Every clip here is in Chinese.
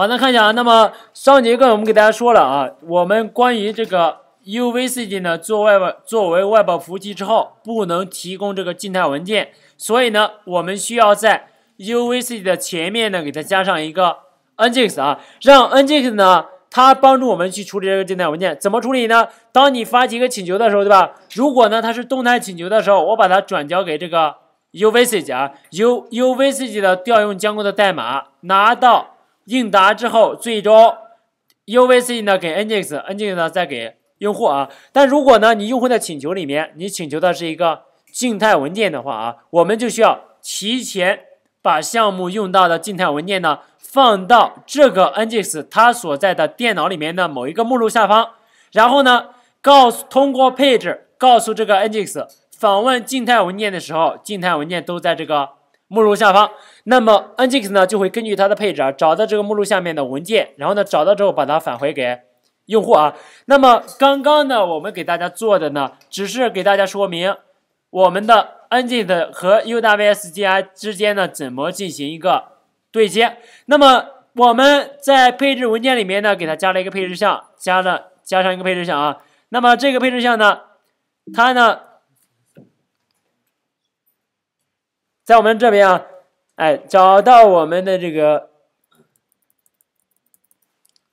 好，那看一下啊。那么上节课我们给大家说了啊，我们关于这个 U V C D 呢，做外部作为外部服务器之后，不能提供这个静态文件，所以呢，我们需要在 U V C D 的前面呢，给它加上一个 N G X 啊，让 N G X 呢，它帮助我们去处理这个静态文件。怎么处理呢？当你发起一个请求的时候，对吧？如果呢，它是动态请求的时候，我把它转交给这个 U V C D 啊，u U V C D 的调用经过的代码拿到。应答之后，最终 UVC 呢给 Nginx，Nginx 呢再给用户啊。但如果呢你用户的请求里面，你请求的是一个静态文件的话啊，我们就需要提前把项目用到的静态文件呢放到这个 Nginx 它所在的电脑里面的某一个目录下方，然后呢告通过配置告诉这个 Nginx 访问静态文件的时候，静态文件都在这个目录下方。那么 Nginx 呢就会根据它的配置啊，找到这个目录下面的文件，然后呢找到之后把它返回给用户啊。那么刚刚呢，我们给大家做的呢，只是给大家说明我们的 Nginx 和 UWSGI 之间呢怎么进行一个对接。那么我们在配置文件里面呢，给它加了一个配置项，加了加上一个配置项啊。那么这个配置项呢，它呢在我们这边啊。哎，找到我们的这个，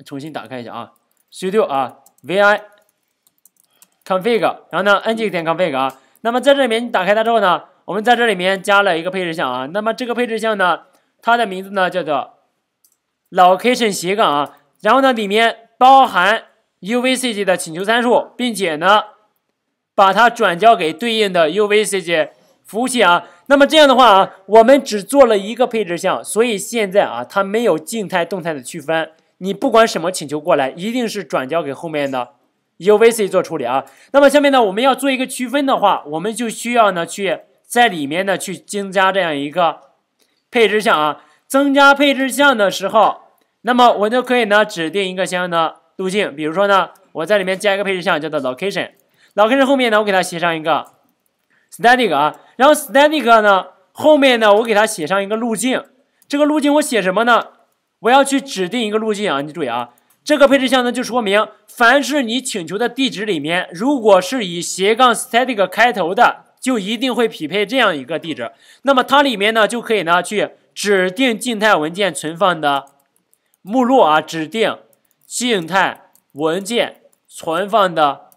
重新打开一下啊，studio 啊，vi，config，然后呢 n g i n config 啊。那么在这里面你打开它之后呢，我们在这里面加了一个配置项啊。那么这个配置项呢，它的名字呢叫做 location 斜杠啊。然后呢，里面包含 u v c g 的请求参数，并且呢，把它转交给对应的 u v c g 服务器啊，那么这样的话啊，我们只做了一个配置项，所以现在啊，它没有静态动态的区分。你不管什么请求过来，一定是转交给后面的 UVC 做处理啊。那么下面呢，我们要做一个区分的话，我们就需要呢去在里面呢去增加这样一个配置项啊。增加配置项的时候，那么我就可以呢指定一个相应的路径。比如说呢，我在里面加一个配置项叫做 Location，Location 后面呢，我给它写上一个 Static 啊。然后 static 呢？后面呢？我给它写上一个路径。这个路径我写什么呢？我要去指定一个路径啊！你注意啊，这个配置项呢，就说明凡是你请求的地址里面，如果是以斜杠 static 开头的，就一定会匹配这样一个地址。那么它里面呢，就可以呢去指定静态文件存放的目录啊，指定静态文件存放的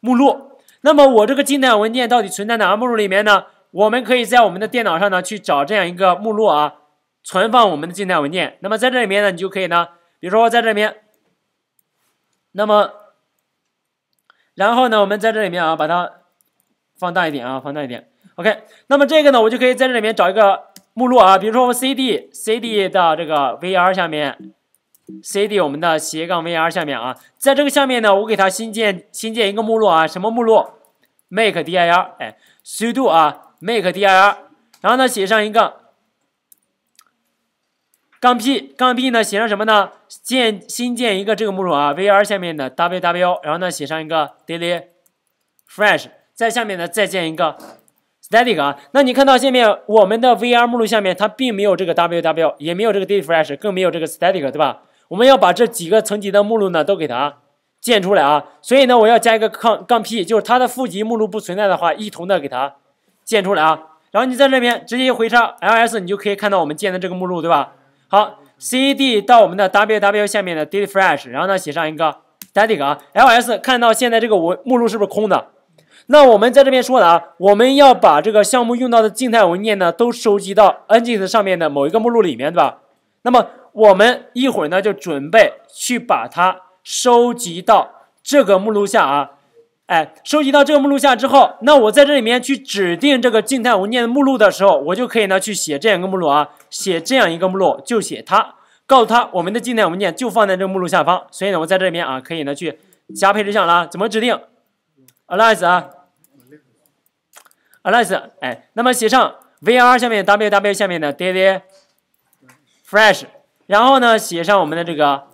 目录。那么我这个静态文件到底存在哪个目录里面呢？我们可以在我们的电脑上呢去找这样一个目录啊，存放我们的静态文件。那么在这里面呢，你就可以呢，比如说在这边，那么，然后呢，我们在这里面啊，把它放大一点啊，放大一点。OK，那么这个呢，我就可以在这里面找一个目录啊，比如说我们 cd cd 的这个 vr 下面，cd 我们的斜杠 vr 下面啊，在这个下面呢，我给它新建新建一个目录啊，什么目录？make dir，哎，sudo 啊。make dir，然后呢写上一个杠 p 杠 p 呢写上什么呢？建新建一个这个目录啊，vr 下面的 w w，然后呢写上一个 daily fresh，在下面呢再建一个 static 啊。那你看到下面我们的 vr 目录下面它并没有这个 w w，也没有这个 daily fresh，更没有这个 static，对吧？我们要把这几个层级的目录呢都给它建出来啊。所以呢我要加一个杠杠 p，就是它的负极目录不存在的话，一同的给它。建出来啊，然后你在这边直接一回车 ls，你就可以看到我们建的这个目录，对吧？好，cd 到我们的 w w 下面的 d a t l fresh，然后呢写上一个 d a i c 啊，ls 看到现在这个文目录是不是空的？那我们在这边说了啊，我们要把这个项目用到的静态文件呢，都收集到 nginx 上面的某一个目录里面，对吧？那么我们一会儿呢就准备去把它收集到这个目录下啊。哎，收集到这个目录下之后，那我在这里面去指定这个静态文件的目录的时候，我就可以呢去写这样一个目录啊，写这样一个目录，就写它，告诉它我们的静态文件就放在这个目录下方。所以呢，我在这里面啊可以呢去加配置项了啊，怎么指定 a l i c e 啊 a l i c e 哎，那么写上 vr 下面 ww 下面的 daily fresh，然后呢写上我们的这个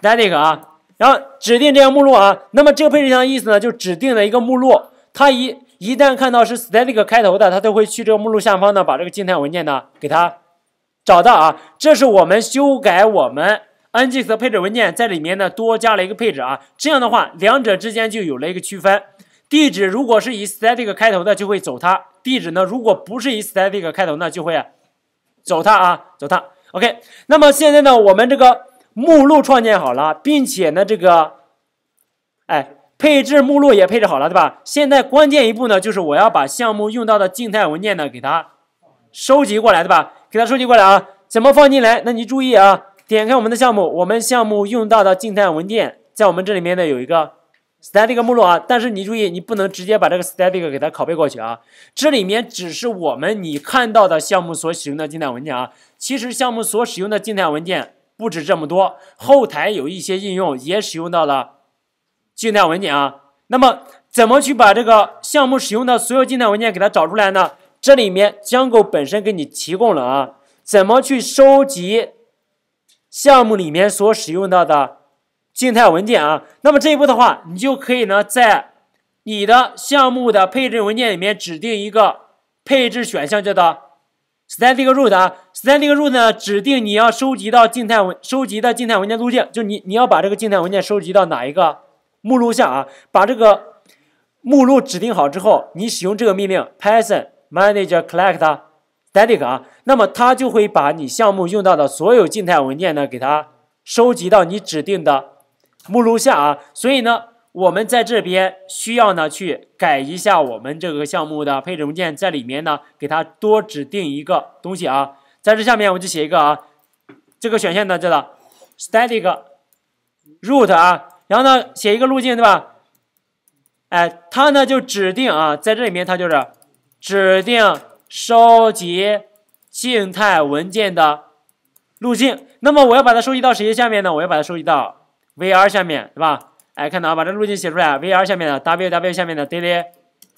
static 啊。然后指定这个目录啊，那么这个配置项的意思呢，就指定了一个目录，它一一旦看到是 static 开头的，它都会去这个目录下方呢，把这个静态文件呢给它找到啊。这是我们修改我们 nginx 配置文件，在里面呢多加了一个配置啊。这样的话，两者之间就有了一个区分，地址如果是以 static 开头的，就会走它；地址呢，如果不是以 static 开头呢，就会走它啊，走它。OK，那么现在呢，我们这个。目录创建好了，并且呢，这个，哎，配置目录也配置好了，对吧？现在关键一步呢，就是我要把项目用到的静态文件呢，给它收集过来，对吧？给它收集过来啊？怎么放进来？那你注意啊，点开我们的项目，我们项目用到的静态文件在我们这里面呢有一个 static 目录啊，但是你注意，你不能直接把这个 static 给它拷贝过去啊，这里面只是我们你看到的项目所使用的静态文件啊，其实项目所使用的静态文件。不止这么多，后台有一些应用也使用到了静态文件啊。那么，怎么去把这个项目使用的所有静态文件给它找出来呢？这里面 Django 本身给你提供了啊，怎么去收集项目里面所使用到的静态文件啊？那么这一步的话，你就可以呢，在你的项目的配置文件里面指定一个配置选项叫做。static root 啊，static root 呢，指定你要收集到静态文收集的静态文件路径，就你你要把这个静态文件收集到哪一个目录下啊？把这个目录指定好之后，你使用这个命令 python manage collect static 啊，那么它就会把你项目用到的所有静态文件呢，给它收集到你指定的目录下啊。所以呢。我们在这边需要呢去改一下我们这个项目的配置文件，在里面呢给它多指定一个东西啊。在这下面我就写一个啊，这个选项呢叫做 static root 啊，然后呢写一个路径对吧？哎，它呢就指定啊，在这里面它就是指定收集静态文件的路径。那么我要把它收集到谁下面呢？我要把它收集到 V R 下面对吧？哎，看到啊，把这路径写出来，VR 下面的，WW 下面的，Daily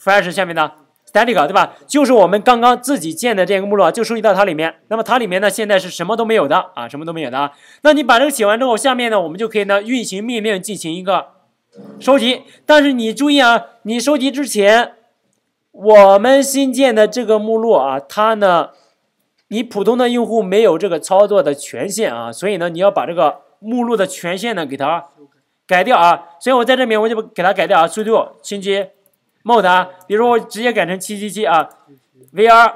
Fresh 下面的，Static 对吧？就是我们刚刚自己建的这个目录啊，就收集到它里面。那么它里面呢，现在是什么都没有的啊，什么都没有的啊。那你把这个写完之后，下面呢，我们就可以呢运行命令进行一个收集。但是你注意啊，你收集之前，我们新建的这个目录啊，它呢，你普通的用户没有这个操作的权限啊，所以呢，你要把这个目录的权限呢给它。改掉啊！所以我在这边我就给它改掉啊，速度、心机、mod。e 啊，比如我直接改成七七七啊，VR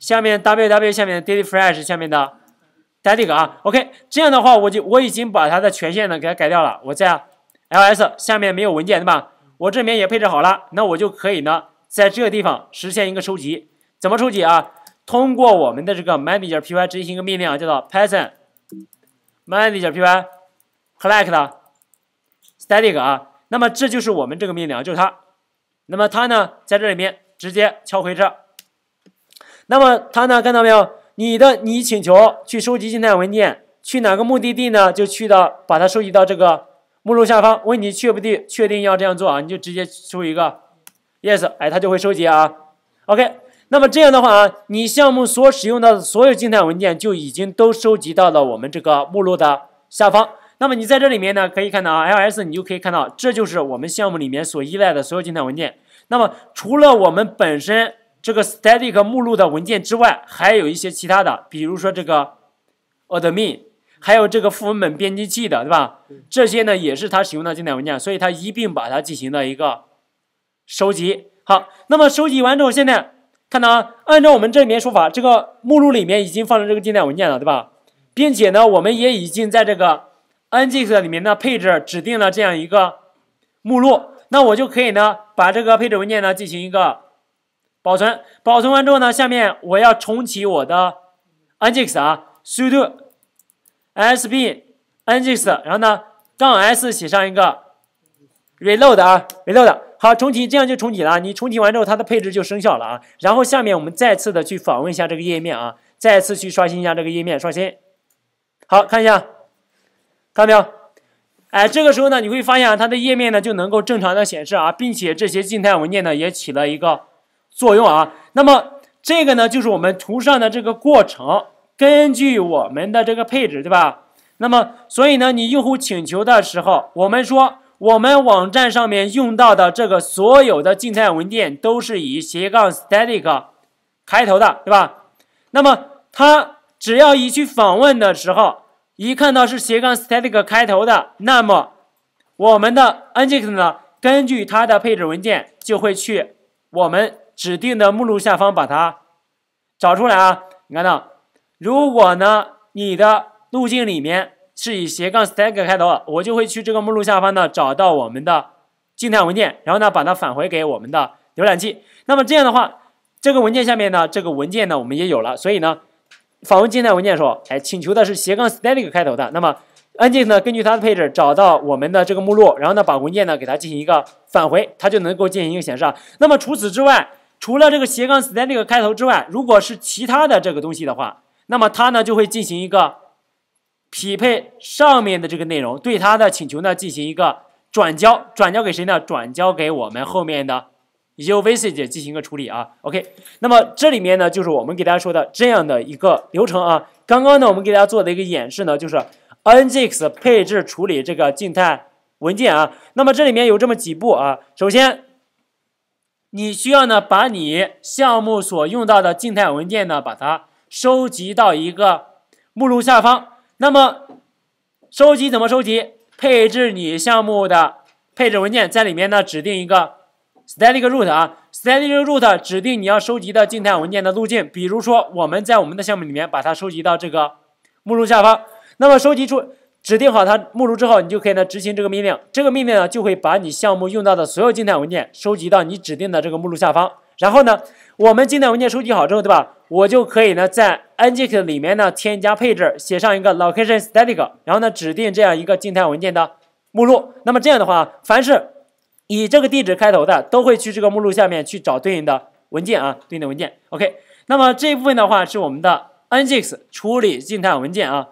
下面 ww 下面 daily fresh 下面的 static 啊。OK，这样的话我就我已经把它的权限呢给它改掉了。我在 ls 下面没有文件对吧？我这边也配置好了，那我就可以呢在这个地方实现一个收集。怎么收集啊？通过我们的这个 manager.py 执行一个命令啊，叫做 python manager.py collect。static 啊，那么这就是我们这个命令啊，就是它。那么它呢，在这里面直接敲回车。那么它呢，看到没有？你的你请求去收集静态文件，去哪个目的地呢？就去到把它收集到这个目录下方。问你确不定确定要这样做啊？你就直接输一个 yes，哎，它就会收集啊。OK，那么这样的话啊，你项目所使用的所有静态文件就已经都收集到了我们这个目录的下方。那么你在这里面呢，可以看到啊，ls 你就可以看到，这就是我们项目里面所依赖的所有静态文件。那么除了我们本身这个 static 目录的文件之外，还有一些其他的，比如说这个 admin，还有这个副文本编辑器的，对吧？这些呢也是它使用的静态文件，所以它一并把它进行了一个收集。好，那么收集完之后，现在看到啊，按照我们这里面说法，这个目录里面已经放着这个静态文件了，对吧？并且呢，我们也已经在这个 nginx 里面的配置指定了这样一个目录，那我就可以呢把这个配置文件呢进行一个保存，保存完之后呢，下面我要重启我的 nginx 啊，sudo sb nginx，然后呢，杠 s 写上一个 reload 啊，reload，好，重启，这样就重启了，你重启完之后，它的配置就生效了啊。然后下面我们再次的去访问一下这个页面啊，再次去刷新一下这个页面，刷新，好看一下。看到没有？哎，这个时候呢，你会发现它的页面呢就能够正常的显示啊，并且这些静态文件呢也起了一个作用啊。那么这个呢就是我们图上的这个过程，根据我们的这个配置，对吧？那么所以呢，你用户请求的时候，我们说我们网站上面用到的这个所有的静态文件都是以斜杠 static 开头的，对吧？那么它只要一去访问的时候，一看到是斜杠 static 开头的，那么我们的 nginx 呢，根据它的配置文件就会去我们指定的目录下方把它找出来啊。你看到，如果呢你的路径里面是以斜杠 static 开头的，我就会去这个目录下方呢找到我们的静态文件，然后呢把它返回给我们的浏览器。那么这样的话，这个文件下面呢，这个文件呢我们也有了，所以呢。访问静态文件的时候，哎，请求的是斜杠 static 开头的，那么 nginx 呢，根据它的配置找到我们的这个目录，然后呢，把文件呢给它进行一个返回，它就能够进行一个显示。那么除此之外，除了这个斜杠 static 开头之外，如果是其他的这个东西的话，那么它呢就会进行一个匹配上面的这个内容，对它的请求呢进行一个转交，转交给谁呢？转交给我们后面的。及 Vici 姐进行一个处理啊，OK，那么这里面呢，就是我们给大家说的这样的一个流程啊。刚刚呢，我们给大家做的一个演示呢，就是 Nginx 配置处理这个静态文件啊。那么这里面有这么几步啊，首先，你需要呢把你项目所用到的静态文件呢，把它收集到一个目录下方。那么收集怎么收集？配置你项目的配置文件，在里面呢指定一个。static root 啊，static root 指定你要收集的静态文件的路径。比如说，我们在我们的项目里面把它收集到这个目录下方。那么收集出指定好它目录之后，你就可以呢执行这个命令。这个命令呢就会把你项目用到的所有静态文件收集到你指定的这个目录下方。然后呢，我们静态文件收集好之后，对吧？我就可以呢在 nginx 里面呢添加配置，写上一个 location static，然后呢指定这样一个静态文件的目录。那么这样的话，凡是以这个地址开头的，都会去这个目录下面去找对应的文件啊，对应的文件。OK，那么这一部分的话是我们的 Nginx 处理静态文件啊。